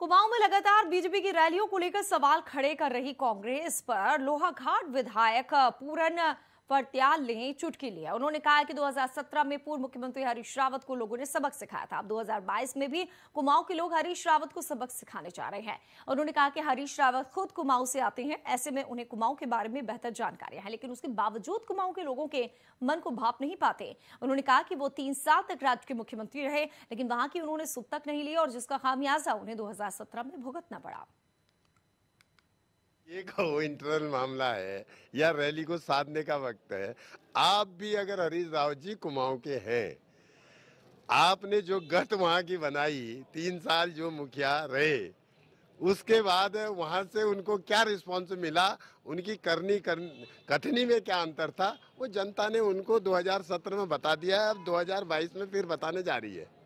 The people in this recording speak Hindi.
कुमाऊं में लगातार बीजेपी की रैलियों को लेकर सवाल खड़े कर रही कांग्रेस पर लोहाघाट विधायक पूरन फरत्याल ने चुटकी लिया उन्होंने कहा कि 2017 में पूर्व मुख्यमंत्री हरीश रावत को लोगों ने सबक सिखाया था अब 2022 में भी कुमाऊं के लोग हरीश रावत को सबक सिखाने जा रहे हैं उन्होंने कहा कि हरीश रावत खुद कुमाऊं से आते हैं ऐसे में उन्हें कुमाऊं के बारे में बेहतर जानकारियां हैं लेकिन उसके बावजूद कुमाऊं के लोगों के मन को भाप नहीं पाते उन्होंने कहा कि वो तीन साल तक राज्य के मुख्यमंत्री रहे लेकिन वहां की उन्होंने सुख तक नहीं लिया और जिसका खामियाजा उन्हें दो में भुगतना पड़ा ये वो इंटरनल मामला है या रैली को साधने का वक्त है आप भी अगर हरीश राव जी कुमाऊं के हैं आपने जो गठ वहाँ की बनाई तीन साल जो मुखिया रहे उसके बाद वहाँ से उनको क्या रिस्पॉन्स मिला उनकी करनी कथनी में क्या अंतर था वो जनता ने उनको 2017 में बता दिया है अब 2022 में फिर बताने जा रही है